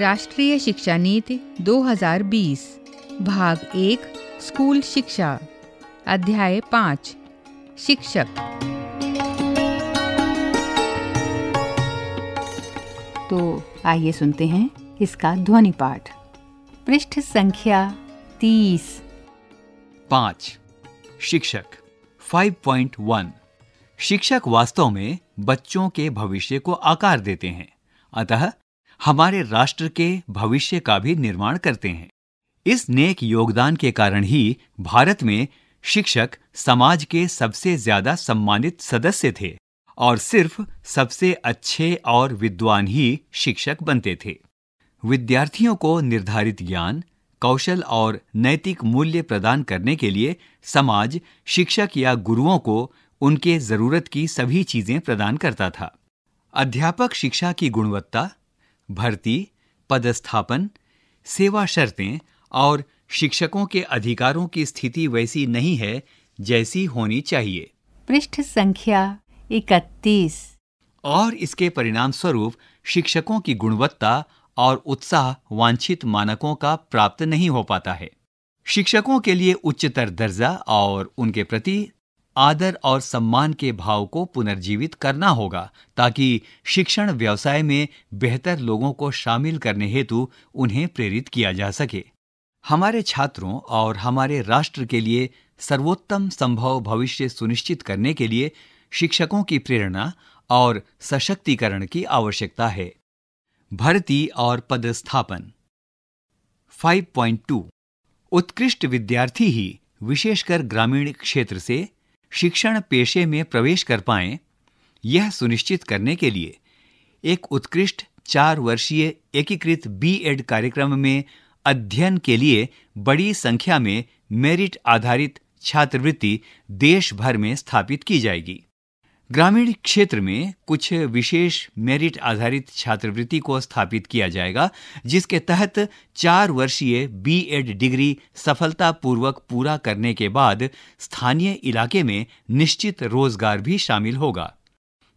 राष्ट्रीय शिक्षा नीति 2020 भाग एक स्कूल शिक्षा अध्याय पाँच शिक्षक तो आइए सुनते हैं इसका ध्वनि पाठ पृष्ठ संख्या तीस पाँच शिक्षक 5.1 शिक्षक वास्तव में बच्चों के भविष्य को आकार देते हैं अतः हमारे राष्ट्र के भविष्य का भी निर्माण करते हैं इस नेक योगदान के कारण ही भारत में शिक्षक समाज के सबसे ज्यादा सम्मानित सदस्य थे और सिर्फ सबसे अच्छे और विद्वान ही शिक्षक बनते थे विद्यार्थियों को निर्धारित ज्ञान कौशल और नैतिक मूल्य प्रदान करने के लिए समाज शिक्षक या गुरुओं को उनके जरूरत की सभी चीजें प्रदान करता था अध्यापक शिक्षा की गुणवत्ता भर्ती पदस्थापन सेवा शर्तें और शिक्षकों के अधिकारों की स्थिति वैसी नहीं है जैसी होनी चाहिए पृष्ठ संख्या इकतीस और इसके परिणाम स्वरूप शिक्षकों की गुणवत्ता और उत्साह वांछित मानकों का प्राप्त नहीं हो पाता है शिक्षकों के लिए उच्चतर दर्जा और उनके प्रति आदर और सम्मान के भाव को पुनर्जीवित करना होगा ताकि शिक्षण व्यवसाय में बेहतर लोगों को शामिल करने हेतु उन्हें प्रेरित किया जा सके हमारे छात्रों और हमारे राष्ट्र के लिए सर्वोत्तम संभव भविष्य सुनिश्चित करने के लिए शिक्षकों की प्रेरणा और सशक्तिकरण की आवश्यकता है भर्ती और पदस्थापन 5.2 उत्कृष्ट विद्यार्थी ही विशेषकर ग्रामीण क्षेत्र से शिक्षण पेशे में प्रवेश कर पाएं, यह सुनिश्चित करने के लिए एक उत्कृष्ट चार वर्षीय एकीकृत बीएड कार्यक्रम में अध्ययन के लिए बड़ी संख्या में मेरिट आधारित छात्रवृत्ति देश भर में स्थापित की जाएगी ग्रामीण क्षेत्र में कुछ विशेष मेरिट आधारित छात्रवृत्ति को स्थापित किया जाएगा जिसके तहत चार वर्षीय बीएड डिग्री सफलतापूर्वक पूरा करने के बाद स्थानीय इलाके में निश्चित रोजगार भी शामिल होगा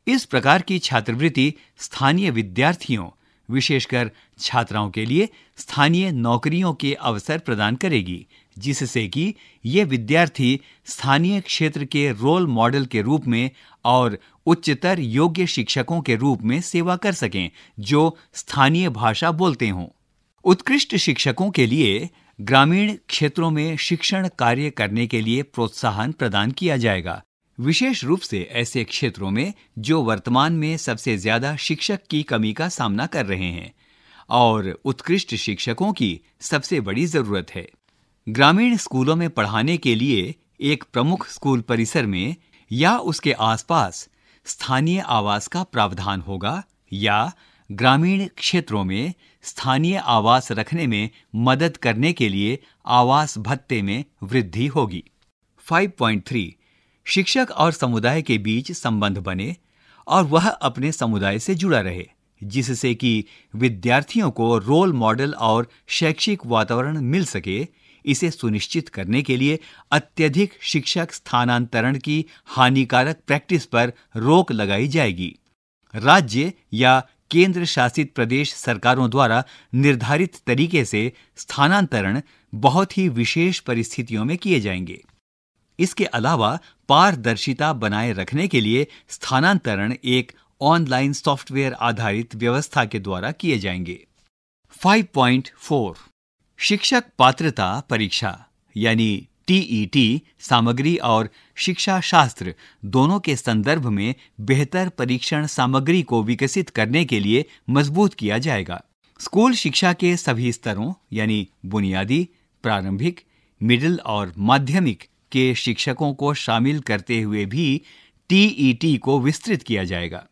इस प्रकार की छात्रवृत्ति स्थानीय विद्यार्थियों विशेषकर छात्राओं के लिए स्थानीय नौकरियों के अवसर प्रदान करेगी जिससे कि ये विद्यार्थी स्थानीय क्षेत्र के रोल मॉडल के रूप में और उच्चतर योग्य शिक्षकों के रूप में सेवा कर सकें जो स्थानीय भाषा बोलते हों उत्कृष्ट शिक्षकों के लिए ग्रामीण क्षेत्रों में शिक्षण कार्य करने के लिए प्रोत्साहन प्रदान किया जाएगा विशेष रूप से ऐसे क्षेत्रों में जो वर्तमान में सबसे ज्यादा शिक्षक की कमी का सामना कर रहे हैं और उत्कृष्ट शिक्षकों की सबसे बड़ी जरूरत है ग्रामीण स्कूलों में पढ़ाने के लिए एक प्रमुख स्कूल परिसर में या उसके आसपास स्थानीय आवास का प्रावधान होगा या ग्रामीण क्षेत्रों में स्थानीय आवास रखने में मदद करने के लिए आवास भत्ते में वृद्धि होगी 5.3 शिक्षक और समुदाय के बीच संबंध बने और वह अपने समुदाय से जुड़ा रहे जिससे कि विद्यार्थियों को रोल मॉडल और शैक्षिक वातावरण मिल सके इसे सुनिश्चित करने के लिए अत्यधिक शिक्षक स्थानांतरण की हानिकारक प्रैक्टिस पर रोक लगाई जाएगी राज्य या केंद्र शासित प्रदेश सरकारों द्वारा निर्धारित तरीके से स्थानांतरण बहुत ही विशेष परिस्थितियों में किए जाएंगे इसके अलावा पारदर्शिता बनाए रखने के लिए स्थानांतरण एक ऑनलाइन सॉफ्टवेयर आधारित व्यवस्था के द्वारा किए जाएंगे 5.4 शिक्षक पात्रता परीक्षा यानी टीईटी e सामग्री और शिक्षा शास्त्र दोनों के संदर्भ में बेहतर परीक्षण सामग्री को विकसित करने के लिए मजबूत किया जाएगा स्कूल शिक्षा के सभी स्तरों यानी बुनियादी प्रारंभिक मिडिल और माध्यमिक के शिक्षकों को शामिल करते हुए भी टीईटी को विस्तृत किया जाएगा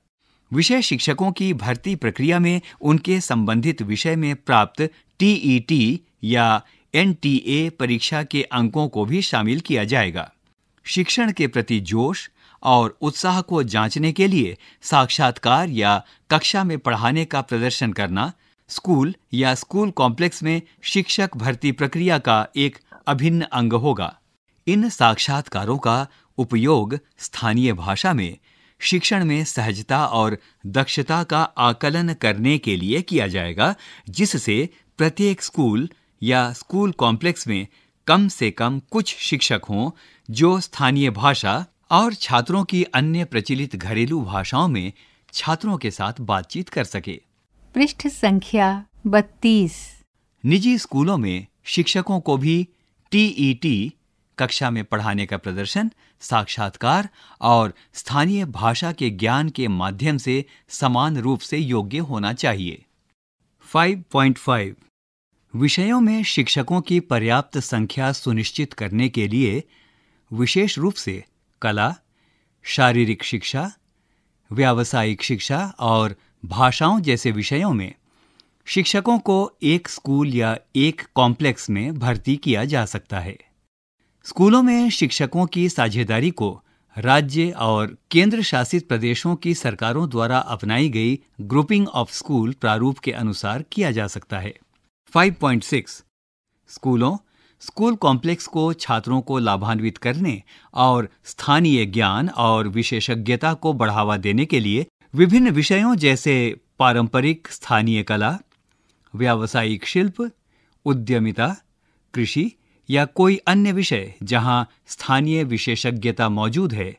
विषय शिक्षकों की भर्ती प्रक्रिया में उनके संबंधित विषय में प्राप्त टीईटी या एनटीए परीक्षा के अंकों को भी शामिल किया जाएगा शिक्षण के प्रति जोश और उत्साह को जांचने के लिए साक्षात्कार या कक्षा में पढ़ाने का प्रदर्शन करना स्कूल या स्कूल कॉम्प्लेक्स में शिक्षक भर्ती प्रक्रिया का एक अभिन्न अंग होगा इन साक्षात्कारों का उपयोग स्थानीय भाषा में शिक्षण में सहजता और दक्षता का आकलन करने के लिए किया जाएगा जिससे प्रत्येक स्कूल या स्कूल कॉम्प्लेक्स में कम से कम कुछ शिक्षक हों जो स्थानीय भाषा और छात्रों की अन्य प्रचलित घरेलू भाषाओं में छात्रों के साथ बातचीत कर सके पृष्ठ संख्या बत्तीस निजी स्कूलों में शिक्षकों को भी टीईटी कक्षा में पढ़ाने का प्रदर्शन साक्षात्कार और स्थानीय भाषा के ज्ञान के माध्यम से समान रूप से योग्य होना चाहिए 5.5 विषयों में शिक्षकों की पर्याप्त संख्या सुनिश्चित करने के लिए विशेष रूप से कला शारीरिक शिक्षा व्यावसायिक शिक्षा और भाषाओं जैसे विषयों में शिक्षकों को एक स्कूल या एक कॉम्प्लेक्स में भर्ती किया जा सकता है स्कूलों में शिक्षकों की साझेदारी को राज्य और केंद्र शासित प्रदेशों की सरकारों द्वारा अपनाई गई ग्रुपिंग ऑफ स्कूल प्रारूप के अनुसार किया जा सकता है 5.6 स्कूलों स्कूल कॉम्प्लेक्स को छात्रों को लाभान्वित करने और स्थानीय ज्ञान और विशेषज्ञता को बढ़ावा देने के लिए विभिन्न विषयों जैसे पारंपरिक स्थानीय कला व्यावसायिक शिल्प उद्यमिता कृषि या कोई अन्य विषय जहां स्थानीय विशेषज्ञता मौजूद है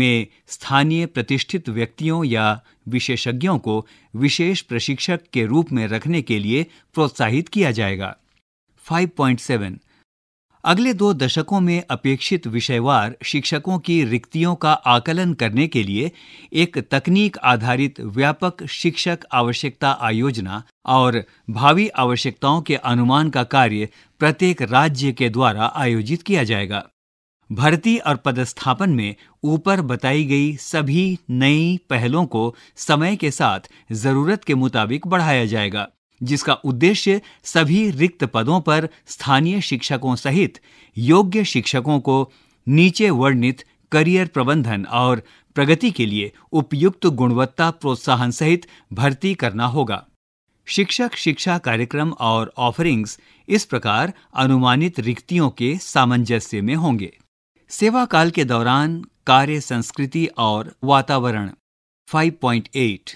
में स्थानीय प्रतिष्ठित व्यक्तियों या विशेषज्ञों को विशेष प्रशिक्षक के रूप में रखने के लिए प्रोत्साहित किया जाएगा 5.7 अगले दो दशकों में अपेक्षित विषयवार शिक्षकों की रिक्तियों का आकलन करने के लिए एक तकनीक आधारित व्यापक शिक्षक आवश्यकता आयोजना और भावी आवश्यकताओं के अनुमान का कार्य प्रत्येक राज्य के द्वारा आयोजित किया जाएगा भर्ती और पदस्थापन में ऊपर बताई गई सभी नई पहलों को समय के साथ जरूरत के मुताबिक बढ़ाया जाएगा जिसका उद्देश्य सभी रिक्त पदों पर स्थानीय शिक्षकों सहित योग्य शिक्षकों को नीचे वर्णित करियर प्रबंधन और प्रगति के लिए उपयुक्त गुणवत्ता प्रोत्साहन सहित भर्ती करना होगा शिक्षक शिक्षा कार्यक्रम और ऑफरिंग्स इस प्रकार अनुमानित रिक्तियों के सामंजस्य में होंगे सेवा काल के दौरान कार्य संस्कृति और वातावरण 5.8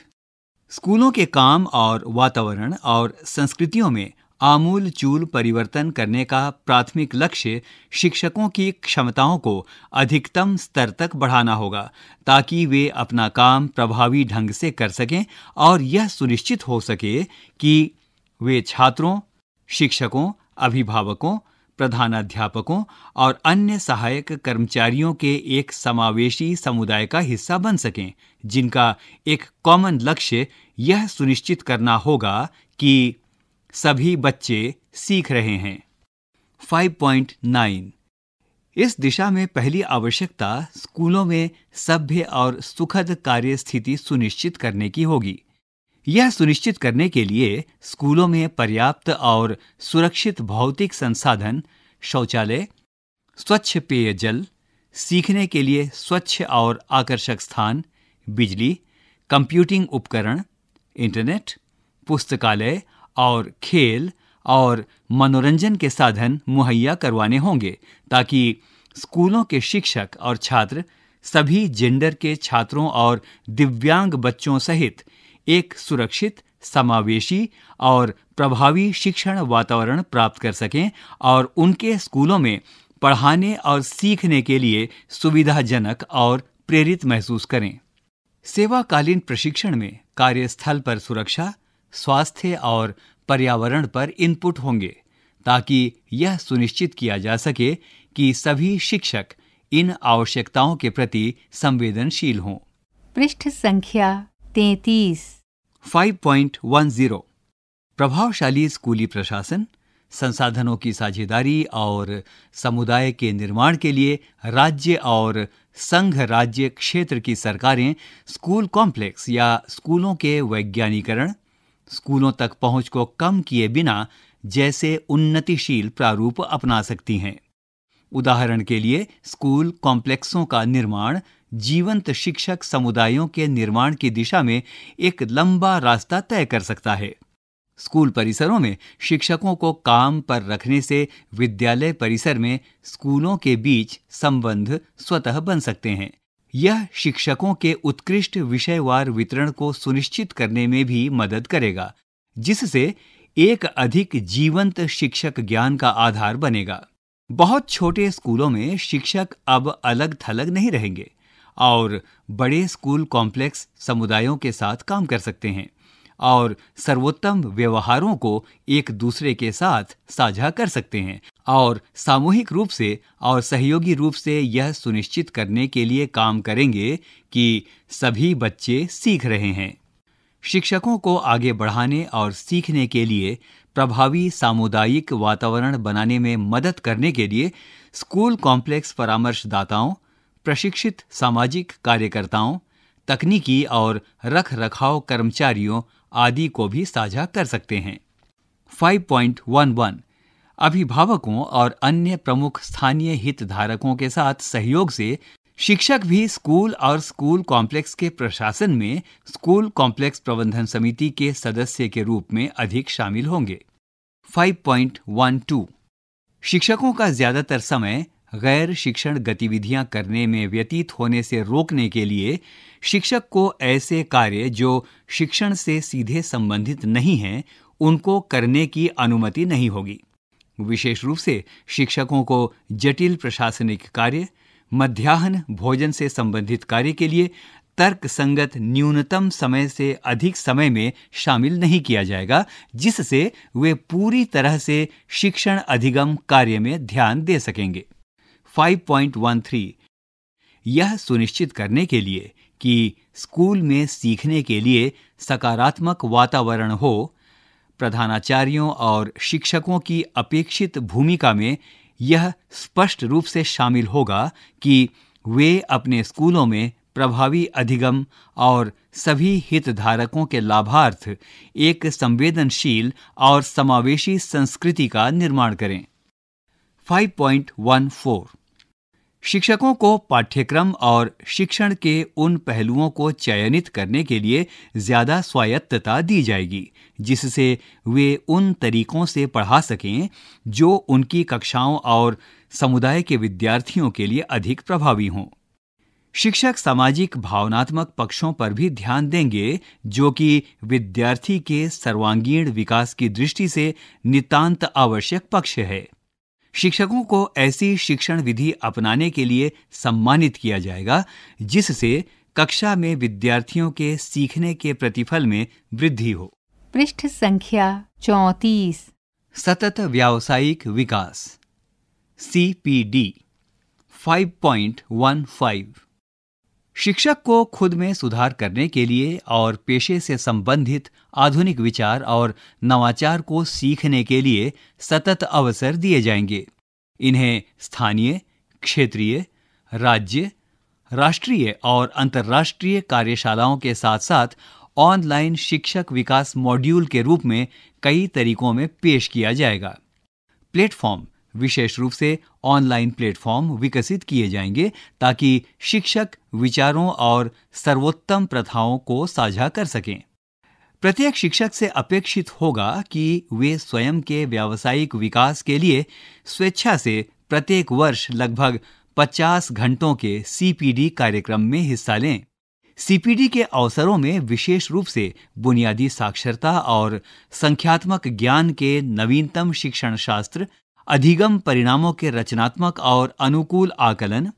स्कूलों के काम और वातावरण और संस्कृतियों में आमूल चूल परिवर्तन करने का प्राथमिक लक्ष्य शिक्षकों की क्षमताओं को अधिकतम स्तर तक बढ़ाना होगा ताकि वे अपना काम प्रभावी ढंग से कर सकें और यह सुनिश्चित हो सके कि वे छात्रों शिक्षकों अभिभावकों प्रधानाध्यापकों और अन्य सहायक कर्मचारियों के एक समावेशी समुदाय का हिस्सा बन सकें जिनका एक कॉमन लक्ष्य यह सुनिश्चित करना होगा कि सभी बच्चे सीख रहे हैं 5.9 इस दिशा में पहली आवश्यकता स्कूलों में सभ्य और सुखद कार्य स्थिति सुनिश्चित करने की होगी यह सुनिश्चित करने के लिए स्कूलों में पर्याप्त और सुरक्षित भौतिक संसाधन शौचालय स्वच्छ पेयजल सीखने के लिए स्वच्छ और आकर्षक स्थान बिजली कंप्यूटिंग उपकरण इंटरनेट पुस्तकालय और खेल और मनोरंजन के साधन मुहैया करवाने होंगे ताकि स्कूलों के शिक्षक और छात्र सभी जेंडर के छात्रों और दिव्यांग बच्चों सहित एक सुरक्षित समावेशी और प्रभावी शिक्षण वातावरण प्राप्त कर सकें और उनके स्कूलों में पढ़ाने और सीखने के लिए सुविधाजनक और प्रेरित महसूस करें सेवाकालीन प्रशिक्षण में कार्यस्थल पर सुरक्षा स्वास्थ्य और पर्यावरण पर इनपुट होंगे ताकि यह सुनिश्चित किया जा सके कि सभी शिक्षक इन आवश्यकताओं के प्रति संवेदनशील हों पृष्ठ संख्या तैतीस 5.10 प्रभावशाली स्कूली प्रशासन संसाधनों की साझेदारी और समुदाय के निर्माण के लिए राज्य और संघ राज्य क्षेत्र की सरकारें स्कूल कॉम्प्लेक्स या स्कूलों के वैज्ञानिकरण स्कूलों तक पहुंच को कम किए बिना जैसे उन्नतिशील प्रारूप अपना सकती हैं उदाहरण के लिए स्कूल कॉम्प्लेक्सों का निर्माण जीवंत शिक्षक समुदायों के निर्माण की दिशा में एक लंबा रास्ता तय कर सकता है स्कूल परिसरों में शिक्षकों को काम पर रखने से विद्यालय परिसर में स्कूलों के बीच संबंध स्वतः बन सकते हैं यह शिक्षकों के उत्कृष्ट विषयवार वितरण को सुनिश्चित करने में भी मदद करेगा जिससे एक अधिक जीवंत शिक्षक ज्ञान का आधार बनेगा बहुत छोटे स्कूलों में शिक्षक अब अलग थलग नहीं रहेंगे और बड़े स्कूल कॉम्प्लेक्स समुदायों के साथ काम कर सकते हैं और सर्वोत्तम व्यवहारों को एक दूसरे के साथ साझा कर सकते हैं और सामूहिक रूप से और सहयोगी रूप से यह सुनिश्चित करने के लिए काम करेंगे कि सभी बच्चे सीख रहे हैं शिक्षकों को आगे बढ़ाने और सीखने के लिए प्रभावी सामुदायिक वातावरण बनाने में मदद करने के लिए स्कूल कॉम्प्लेक्स परामर्शदाताओं प्रशिक्षित सामाजिक कार्यकर्ताओं तकनीकी और रख रखाव कर्मचारियों आदि को भी साझा कर सकते हैं 5.11 अभिभावकों और अन्य प्रमुख स्थानीय हितधारकों के साथ सहयोग से शिक्षक भी स्कूल और स्कूल कॉम्प्लेक्स के प्रशासन में स्कूल कॉम्प्लेक्स प्रबंधन समिति के सदस्य के रूप में अधिक शामिल होंगे 5.12 शिक्षकों का ज्यादातर समय गैर शिक्षण गतिविधियां करने में व्यतीत होने से रोकने के लिए शिक्षक को ऐसे कार्य जो शिक्षण से सीधे संबंधित नहीं हैं उनको करने की अनुमति नहीं होगी विशेष रूप से शिक्षकों को जटिल प्रशासनिक कार्य मध्याह्न भोजन से संबंधित कार्य के लिए तर्क संगत न्यूनतम समय से अधिक समय में शामिल नहीं किया जाएगा जिससे वे पूरी तरह से शिक्षण अधिगम कार्य में ध्यान दे सकेंगे 5.13 यह सुनिश्चित करने के लिए कि स्कूल में सीखने के लिए सकारात्मक वातावरण हो प्रधानाचार्यों और शिक्षकों की अपेक्षित भूमिका में यह स्पष्ट रूप से शामिल होगा कि वे अपने स्कूलों में प्रभावी अधिगम और सभी हितधारकों के लाभार्थ एक संवेदनशील और समावेशी संस्कृति का निर्माण करें 5.14 शिक्षकों को पाठ्यक्रम और शिक्षण के उन पहलुओं को चयनित करने के लिए ज़्यादा स्वायत्तता दी जाएगी जिससे वे उन तरीकों से पढ़ा सकें जो उनकी कक्षाओं और समुदाय के विद्यार्थियों के लिए अधिक प्रभावी हों शिक्षक सामाजिक भावनात्मक पक्षों पर भी ध्यान देंगे जो कि विद्यार्थी के सर्वांगीण विकास की दृष्टि से नितांत आवश्यक पक्ष है शिक्षकों को ऐसी शिक्षण विधि अपनाने के लिए सम्मानित किया जाएगा जिससे कक्षा में विद्यार्थियों के सीखने के प्रतिफल में वृद्धि हो पृष्ठ संख्या चौतीस सतत व्यावसायिक विकास C P D five point one five शिक्षक को खुद में सुधार करने के लिए और पेशे से संबंधित आधुनिक विचार और नवाचार को सीखने के लिए सतत अवसर दिए जाएंगे इन्हें स्थानीय क्षेत्रीय राज्य राष्ट्रीय और अंतर्राष्ट्रीय कार्यशालाओं के साथ साथ ऑनलाइन शिक्षक विकास मॉड्यूल के रूप में कई तरीकों में पेश किया जाएगा प्लेटफॉर्म विशेष रूप से ऑनलाइन प्लेटफॉर्म विकसित किए जाएंगे ताकि शिक्षक विचारों और सर्वोत्तम प्रथाओं को साझा कर सकें प्रत्येक शिक्षक से अपेक्षित होगा कि वे स्वयं के व्यावसायिक विकास के लिए स्वेच्छा से प्रत्येक वर्ष लगभग 50 घंटों के सीपीडी कार्यक्रम में हिस्सा लें सीपीडी के अवसरों में विशेष रूप से बुनियादी साक्षरता और संख्यात्मक ज्ञान के नवीनतम शिक्षण शास्त्र अधिगम परिणामों के रचनात्मक और अनुकूल आकलन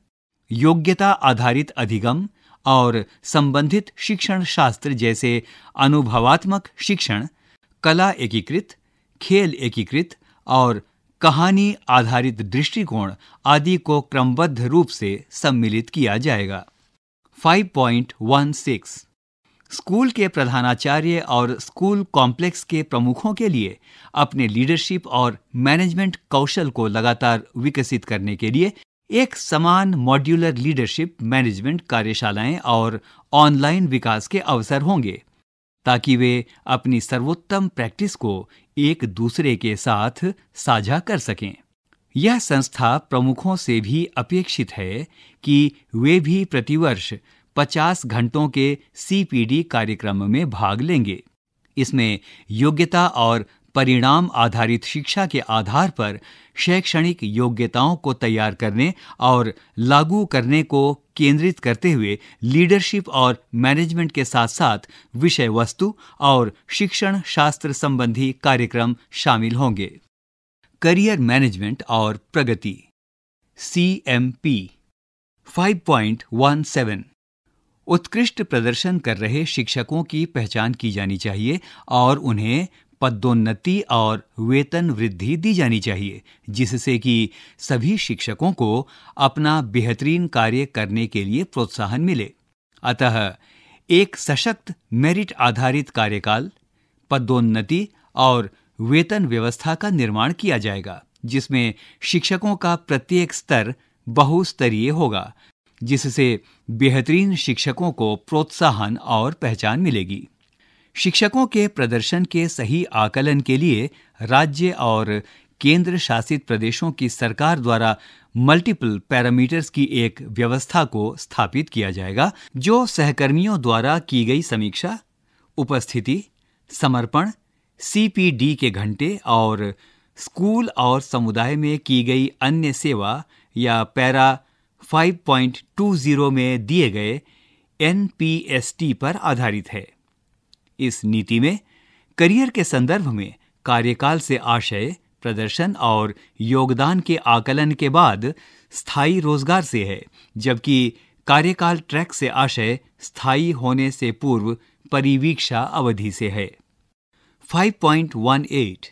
योग्यता आधारित अधिगम और संबंधित शिक्षण शास्त्र जैसे अनुभवात्मक शिक्षण कला एकीकृत खेल एकीकृत और कहानी आधारित दृष्टिकोण आदि को क्रमबद्ध रूप से सम्मिलित किया जाएगा 5.16 स्कूल के प्रधानाचार्य और स्कूल कॉम्प्लेक्स के प्रमुखों के लिए अपने लीडरशिप और मैनेजमेंट कौशल को लगातार विकसित करने के लिए एक समान मॉड्यूलर लीडरशिप मैनेजमेंट कार्यशालाएं और ऑनलाइन विकास के अवसर होंगे ताकि वे अपनी सर्वोत्तम प्रैक्टिस को एक दूसरे के साथ साझा कर सकें यह संस्था प्रमुखों से भी अपेक्षित है कि वे भी प्रतिवर्ष पचास घंटों के सीपीडी कार्यक्रम में भाग लेंगे इसमें योग्यता और परिणाम आधारित शिक्षा के आधार पर शैक्षणिक योग्यताओं को तैयार करने और लागू करने को केंद्रित करते हुए लीडरशिप और मैनेजमेंट के साथ साथ विषय वस्तु और शिक्षण शास्त्र संबंधी कार्यक्रम शामिल होंगे करियर मैनेजमेंट और प्रगति C M P five point one seven उत्कृष्ट प्रदर्शन कर रहे शिक्षकों की पहचान की जानी चाहिए और उन्हें पदोन्नति और वेतन वृद्धि दी जानी चाहिए जिससे कि सभी शिक्षकों को अपना बेहतरीन कार्य करने के लिए प्रोत्साहन मिले अतः एक सशक्त मेरिट आधारित कार्यकाल पदोन्नति और वेतन व्यवस्था का निर्माण किया जाएगा जिसमें शिक्षकों का प्रत्येक स्तर बहुस्तरीय होगा जिससे बेहतरीन शिक्षकों को प्रोत्साहन और पहचान मिलेगी शिक्षकों के प्रदर्शन के सही आकलन के लिए राज्य और केंद्र शासित प्रदेशों की सरकार द्वारा मल्टीपल पैरामीटर्स की एक व्यवस्था को स्थापित किया जाएगा जो सहकर्मियों द्वारा की गई समीक्षा उपस्थिति समर्पण सीपीडी के घंटे और स्कूल और समुदाय में की गई अन्य सेवा या पैरा 5.20 में दिए गए एनपीएसटी पर आधारित है इस नीति में करियर के संदर्भ में कार्यकाल से आशय प्रदर्शन और योगदान के आकलन के बाद स्थायी रोजगार से है जबकि कार्यकाल ट्रैक से आशय स्थायी होने से पूर्व परिवीक्षा अवधि से है 5.18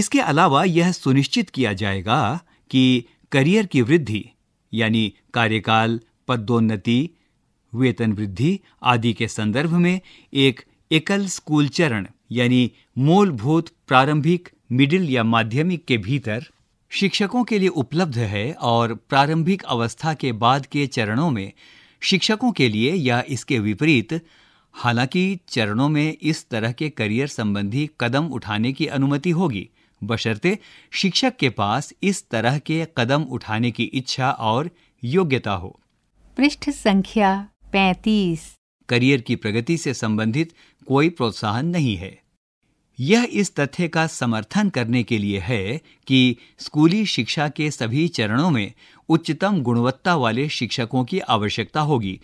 इसके अलावा यह सुनिश्चित किया जाएगा कि करियर की वृद्धि यानी कार्यकाल पदोन्नति वेतन वृद्धि आदि के संदर्भ में एक एकल स्कूल चरण यानी मूलभूत प्रारंभिक मिडिल या माध्यमिक के भीतर शिक्षकों के लिए उपलब्ध है और प्रारंभिक अवस्था के बाद के चरणों में शिक्षकों के लिए या इसके विपरीत हालांकि चरणों में इस तरह के करियर संबंधी कदम उठाने की अनुमति होगी बशर्ते शिक्षक के पास इस तरह के कदम उठाने की इच्छा और योग्यता हो पृष्ठ संख्या 35 करियर की प्रगति से संबंधित कोई प्रोत्साहन नहीं है यह इस तथ्य का समर्थन करने के लिए है कि स्कूली शिक्षा के सभी चरणों में उच्चतम गुणवत्ता वाले शिक्षकों की आवश्यकता होगी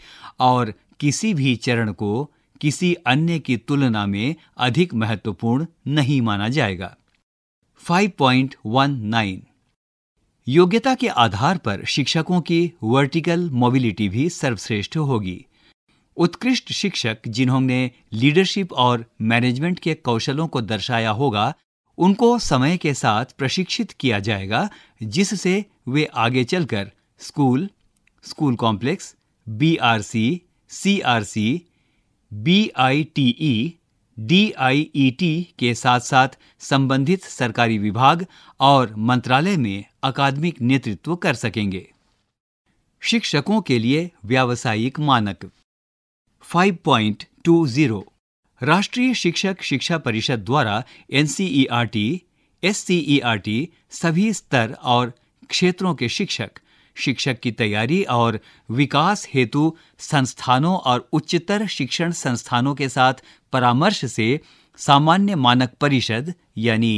और किसी भी चरण को किसी अन्य की तुलना में अधिक महत्वपूर्ण नहीं माना जाएगा 5.19 योग्यता के आधार पर शिक्षकों की वर्टिकल मोबिलिटी भी सर्वश्रेष्ठ होगी उत्कृष्ट शिक्षक जिन्होंने लीडरशिप और मैनेजमेंट के कौशलों को दर्शाया होगा उनको समय के साथ प्रशिक्षित किया जाएगा जिससे वे आगे चलकर school school complex B R R C C C I T E DIET e के साथ साथ संबंधित सरकारी विभाग और मंत्रालय में अकादमिक नेतृत्व कर सकेंगे शिक्षकों के लिए व्यावसायिक मानक 5.20 राष्ट्रीय शिक्षक शिक्षा परिषद द्वारा एनसीईआरटी एससीईआरटी e e सभी स्तर और क्षेत्रों के शिक्षक शिक्षक की तैयारी और विकास हेतु संस्थानों और उच्चतर शिक्षण संस्थानों के साथ परामर्श से सामान्य मानक परिषद यानी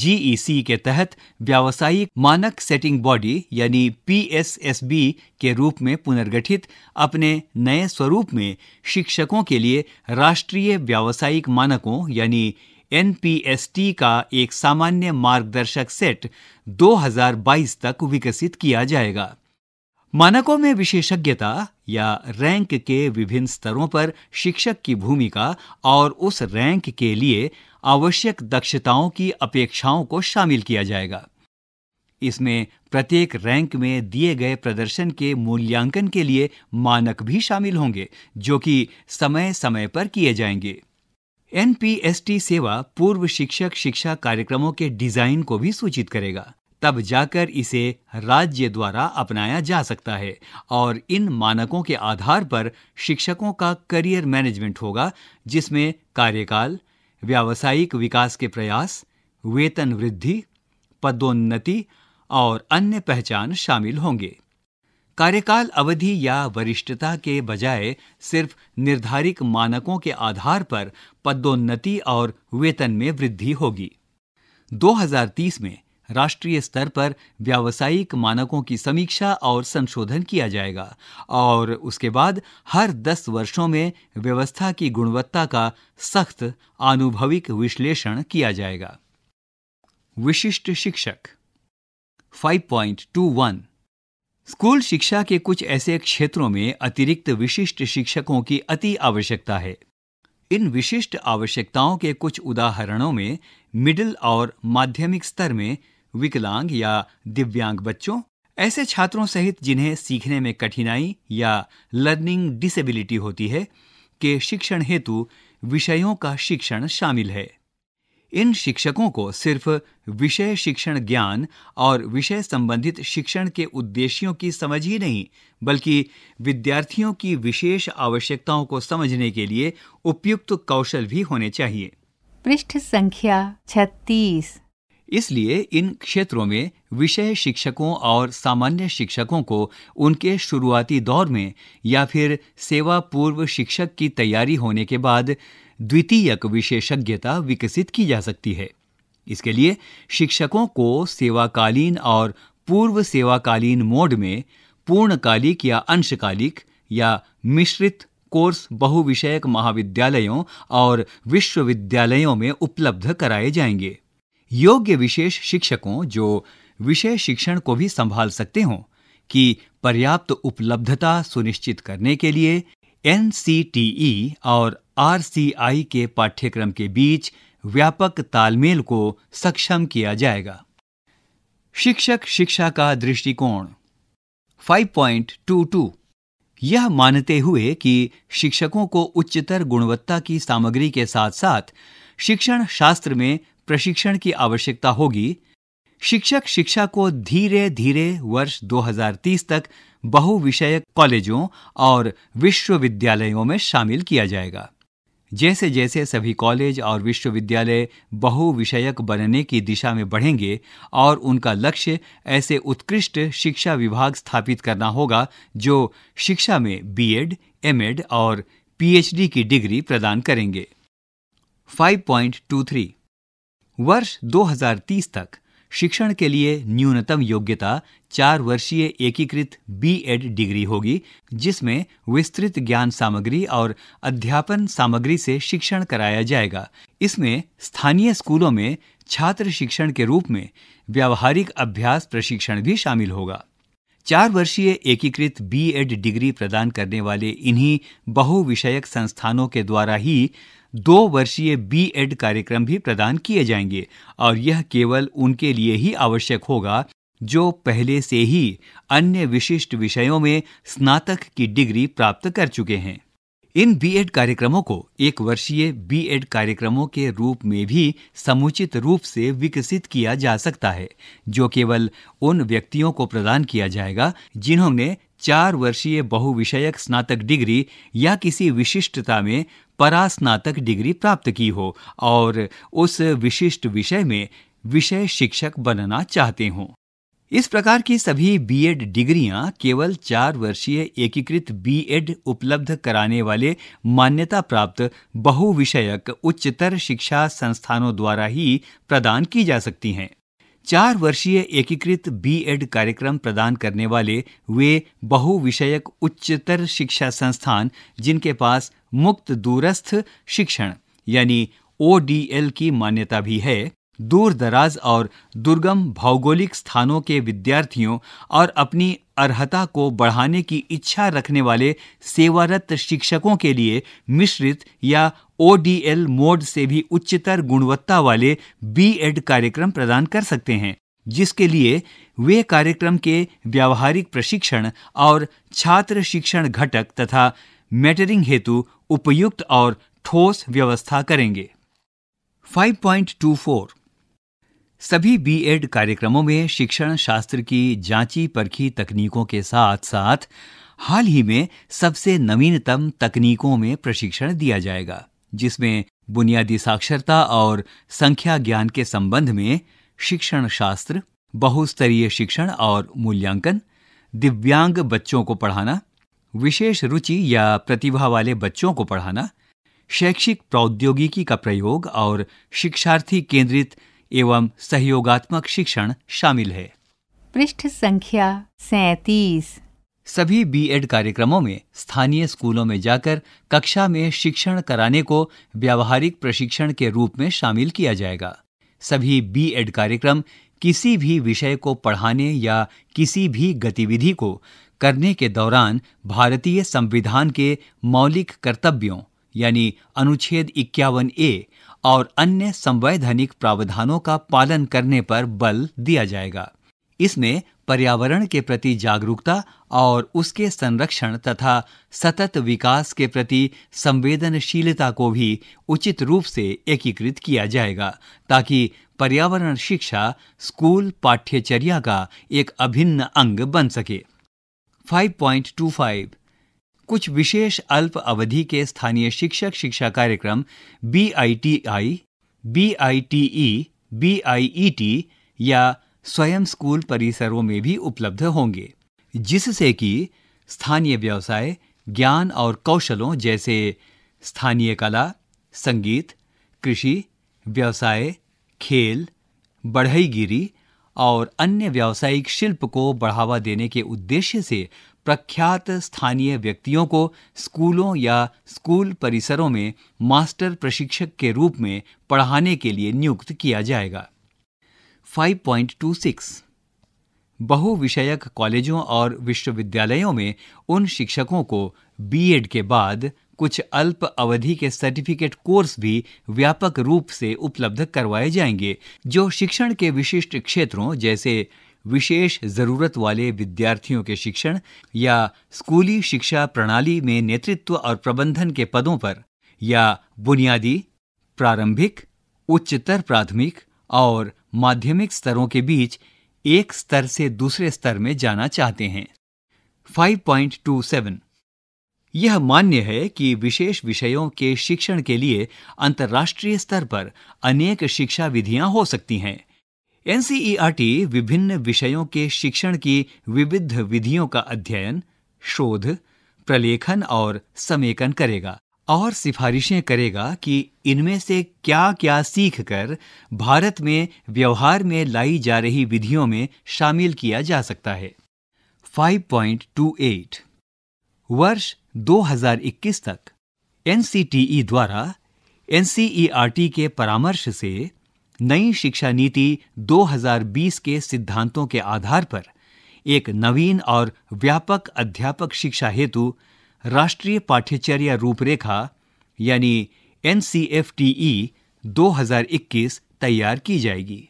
जीईसी e के तहत व्यावसायिक मानक सेटिंग बॉडी यानी पीएसएसबी के रूप में पुनर्गठित अपने नए स्वरूप में शिक्षकों के लिए राष्ट्रीय व्यावसायिक मानकों यानी एन का एक सामान्य मार्गदर्शक सेट 2022 तक विकसित किया जाएगा मानकों में विशेषज्ञता या रैंक के विभिन्न स्तरों पर शिक्षक की भूमिका और उस रैंक के लिए आवश्यक दक्षताओं की अपेक्षाओं को शामिल किया जाएगा इसमें प्रत्येक रैंक में दिए गए प्रदर्शन के मूल्यांकन के लिए मानक भी शामिल होंगे जो कि समय समय पर किए जाएंगे एन सेवा पूर्व शिक्षक शिक्षा कार्यक्रमों के डिजाइन को भी सूचित करेगा तब जाकर इसे राज्य द्वारा अपनाया जा सकता है और इन मानकों के आधार पर शिक्षकों का करियर मैनेजमेंट होगा जिसमें कार्यकाल व्यावसायिक विकास के प्रयास वेतन वृद्धि पदोन्नति और अन्य पहचान शामिल होंगे कार्यकाल अवधि या वरिष्ठता के बजाय सिर्फ निर्धारित मानकों के आधार पर पदोन्नति और वेतन में वृद्धि होगी 2030 में राष्ट्रीय स्तर पर व्यावसायिक मानकों की समीक्षा और संशोधन किया जाएगा और उसके बाद हर 10 वर्षों में व्यवस्था की गुणवत्ता का सख्त आनुभविक विश्लेषण किया जाएगा विशिष्ट शिक्षक 5.21 स्कूल शिक्षा के कुछ ऐसे क्षेत्रों में अतिरिक्त विशिष्ट शिक्षकों की अति आवश्यकता है इन विशिष्ट आवश्यकताओं के कुछ उदाहरणों में मिडिल और माध्यमिक स्तर में विकलांग या दिव्यांग बच्चों ऐसे छात्रों सहित जिन्हें सीखने में कठिनाई या लर्निंग डिसेबिलिटी होती है के शिक्षण हेतु विषयों का शिक्षण शामिल है इन शिक्षकों को सिर्फ विषय शिक्षण ज्ञान और विषय संबंधित शिक्षण के उद्देश्यों की समझ ही नहीं बल्कि विद्यार्थियों की विशेष आवश्यकताओं को समझने के लिए उपयुक्त कौशल भी होने चाहिए पृष्ठ संख्या छत्तीस इसलिए इन क्षेत्रों में विषय शिक्षकों और सामान्य शिक्षकों को उनके शुरुआती दौर में या फिर सेवा पूर्व शिक्षक की तैयारी होने के बाद द्वितीयक विशेषज्ञता विकसित की जा सकती है इसके लिए शिक्षकों को सेवाकालीन और पूर्व सेवाकालीन मोड में पूर्णकालिक या अंशकालिक या मिश्रित कोर्स बहुविषयक महाविद्यालयों और विश्वविद्यालयों में उपलब्ध कराए जाएंगे योग्य विशेष शिक्षकों जो विषय शिक्षण को भी संभाल सकते हों की पर्याप्त उपलब्धता सुनिश्चित करने के लिए एन और आर के पाठ्यक्रम के बीच व्यापक तालमेल को सक्षम किया जाएगा शिक्षक शिक्षा का दृष्टिकोण 5.22 यह मानते हुए कि शिक्षकों को उच्चतर गुणवत्ता की सामग्री के साथ साथ शिक्षण शास्त्र में प्रशिक्षण की आवश्यकता होगी शिक्षक शिक्षा को धीरे धीरे वर्ष 2030 तक बहुविषयक कॉलेजों और विश्वविद्यालयों में शामिल किया जाएगा जैसे जैसे सभी कॉलेज और विश्वविद्यालय बहुविषयक बनने की दिशा में बढ़ेंगे और उनका लक्ष्य ऐसे उत्कृष्ट शिक्षा विभाग स्थापित करना होगा जो शिक्षा में बीएड, एमएड और पीएचडी की डिग्री प्रदान करेंगे 5.23 वर्ष 2030 तक शिक्षण के लिए न्यूनतम योग्यता चार वर्षीय एकीकृत बी एड डिग्री होगी जिसमें विस्तृत ज्ञान सामग्री और अध्यापन सामग्री से शिक्षण कराया जाएगा इसमें स्थानीय स्कूलों में छात्र शिक्षण के रूप में व्यावहारिक अभ्यास प्रशिक्षण भी शामिल होगा चार वर्षीय एकीकृत बीएड डिग्री प्रदान करने वाले इन्हीं बहुविषयक संस्थानों के द्वारा ही दो वर्षीय बी एड कार्यक्रम भी प्रदान किए जाएंगे और यह केवल उनके लिए ही आवश्यक होगा जो पहले से ही अन्य विशिष्ट विषयों में स्नातक की डिग्री प्राप्त कर चुके हैं इन बी एड कार्यक्रमों को एक वर्षीय बी एड कार्यक्रमों के रूप में भी समुचित रूप से विकसित किया जा सकता है जो केवल उन व्यक्तियों को प्रदान किया जाएगा जिन्होंने चार वर्षीय बहुविषयक स्नातक डिग्री या किसी विशिष्टता में परास्नातक डिग्री प्राप्त की हो और उस विशिष्ट विषय में विषय शिक्षक बनना चाहते हों इस प्रकार की सभी बीएड डिग्रियां केवल चार वर्षीय एकीकृत बीएड उपलब्ध कराने वाले मान्यता प्राप्त बहुविषयक उच्चतर शिक्षा संस्थानों द्वारा ही प्रदान की जा सकती हैं चार वर्षीय एकीकृत बीएड कार्यक्रम प्रदान करने वाले वे बहुविषयक उच्चतर शिक्षा संस्थान जिनके पास मुक्त दूरस्थ शिक्षण यानी ओडीएल की मान्यता भी है दूर दराज और दुर्गम भौगोलिक स्थानों के विद्यार्थियों और अपनी अर्हता को बढ़ाने की इच्छा रखने वाले सेवारत शिक्षकों के लिए मिश्रित या ओडीएल मोड से भी उच्चतर गुणवत्ता वाले बीएड कार्यक्रम प्रदान कर सकते हैं जिसके लिए वे कार्यक्रम के व्यावहारिक प्रशिक्षण और छात्र शिक्षण घटक तथा मैटरिंग हेतु उपयुक्त और ठोस व्यवस्था करेंगे 5.24 सभी बीएड कार्यक्रमों में शिक्षण शास्त्र की जांची परखी तकनीकों के साथ साथ हाल ही में सबसे नवीनतम तकनीकों में प्रशिक्षण दिया जाएगा जिसमें बुनियादी साक्षरता और संख्या ज्ञान के संबंध में शिक्षण शास्त्र बहुस्तरीय शिक्षण और मूल्यांकन दिव्यांग बच्चों को पढ़ाना विशेष रुचि या प्रतिभा वाले बच्चों को पढ़ाना शैक्षिक प्रौद्योगिकी का प्रयोग और शिक्षार्थी केंद्रित एवं सहयोगात्मक शिक्षण शामिल है पृष्ठ संख्या सैतीस सभी बीएड कार्यक्रमों में स्थानीय स्कूलों में जाकर कक्षा में शिक्षण कराने को व्यावहारिक प्रशिक्षण के रूप में शामिल किया जाएगा सभी बीएड कार्यक्रम किसी भी विषय को पढ़ाने या किसी भी गतिविधि को करने के दौरान भारतीय संविधान के मौलिक कर्तव्यों यानी अनुच्छेद इक्यावन ए और अन्य संवैधानिक प्रावधानों का पालन करने पर बल दिया जाएगा इसने पर्यावरण के प्रति जागरूकता और उसके संरक्षण तथा सतत विकास के प्रति संवेदनशीलता को भी उचित रूप से एकीकृत किया जाएगा ताकि पर्यावरण शिक्षा स्कूल पाठ्यचर्या का एक अभिन्न अंग बन सके 5.25 कुछ विशेष अल्प अवधि के स्थानीय शिक्षक शिक्षा कार्यक्रम B I T I B I T E B I E T या स्वयं स्कूल परिसरों में भी उपलब्ध होंगे जिससे कि स्थानीय व्यवसाय ज्ञान और कौशलों जैसे स्थानीय कला संगीत कृषि व्यवसाय खेल बढ़ईगिरी और अन्य व्यावसायिक शिल्प को बढ़ावा देने के उद्देश्य से प्रख्यात स्थानीय व्यक्तियों को स्कूलों या स्कूल परिसरों में मास्टर प्रशिक्षक के रूप में पढ़ाने के लिए नियुक्त किया जाएगा 5.26 बहु विषयक कॉलेजों और विश्वविद्यालयों में उन शिक्षकों को बीएड के बाद कुछ अल्प अवधि के सर्टिफिकेट कोर्स भी व्यापक रूप से उपलब्ध करवाए जाएंगे जो शिक्षण के विशिष्ट क्षेत्रों जैसे विशेष जरूरत वाले विद्यार्थियों के शिक्षण या स्कूली शिक्षा प्रणाली में नेतृत्व और प्रबंधन के पदों पर या बुनियादी प्रारंभिक उच्चतर प्राथमिक और माध्यमिक स्तरों के बीच एक स्तर से दूसरे स्तर में जाना चाहते हैं 5.27 यह मान्य है कि विशेष विषयों के शिक्षण के लिए अंतर्राष्ट्रीय स्तर पर अनेक शिक्षा विधियां हो सकती हैं एनसीईआरटी e विभिन्न विषयों के शिक्षण की विविध विधियों का अध्ययन शोध प्रलेखन और समेकन करेगा और सिफारिशें करेगा कि इनमें से क्या क्या सीखकर भारत में व्यवहार में लाई जा रही विधियों में शामिल किया जा सकता है 5.28 वर्ष 2021 तक एनसीटीई e द्वारा एनसीईआरटी e के परामर्श से नई शिक्षा नीति 2020 के सिद्धांतों के आधार पर एक नवीन और व्यापक अध्यापक शिक्षा हेतु राष्ट्रीय पाठ्यचर्या रूपरेखा यानी एन 2021 तैयार की जाएगी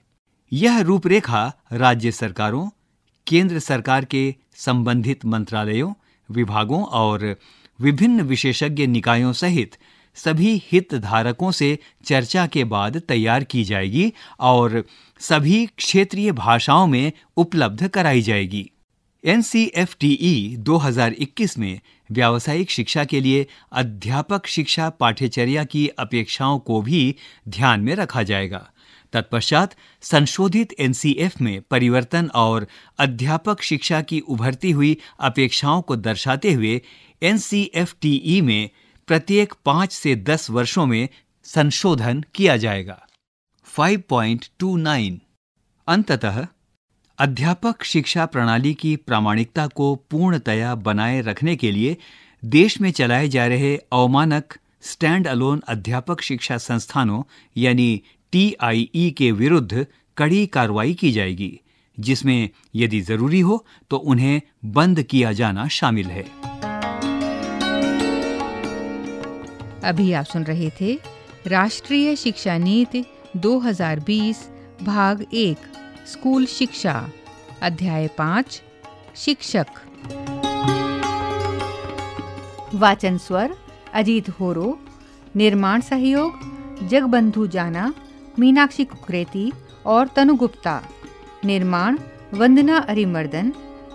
यह रूपरेखा राज्य सरकारों केंद्र सरकार के संबंधित मंत्रालयों विभागों और विभिन्न विशेषज्ञ निकायों सहित सभी हितधारकों से चर्चा के बाद तैयार की जाएगी और सभी क्षेत्रीय भाषाओं में उपलब्ध कराई जाएगी एन 2021 में व्यावसायिक शिक्षा के लिए अध्यापक शिक्षा पाठ्यचर्या की अपेक्षाओं को भी ध्यान में रखा जाएगा तत्पश्चात संशोधित एनसीएफ में परिवर्तन और अध्यापक शिक्षा की उभरती हुई अपेक्षाओं को दर्शाते हुए एनसीएफटीई में प्रत्येक पांच से दस वर्षों में संशोधन किया जाएगा 5.29 अंततः अध्यापक शिक्षा प्रणाली की प्रामाणिकता को पूर्णतया बनाए रखने के लिए देश में चलाए जा रहे अवमानक स्टैंड अलोन अध्यापक शिक्षा संस्थानों यानी टीआईई के विरुद्ध कड़ी कार्रवाई की जाएगी जिसमें यदि जरूरी हो तो उन्हें बंद किया जाना शामिल है अभी आप सुन रहे थे राष्ट्रीय शिक्षा नीति 2020 भाग 1 स्कूल शिक्षा अध्याय पाँच शिक्षक वाचन स्वर अजीत होरो निर्माण सहयोग जगबंधु जाना मीनाक्षी कुकरेती और तनु गुप्ता निर्माण वंदना अरिमर्दन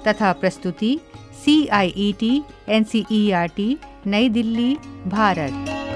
तथा प्रस्तुति C I E T N C E R T नई दिल्ली भारत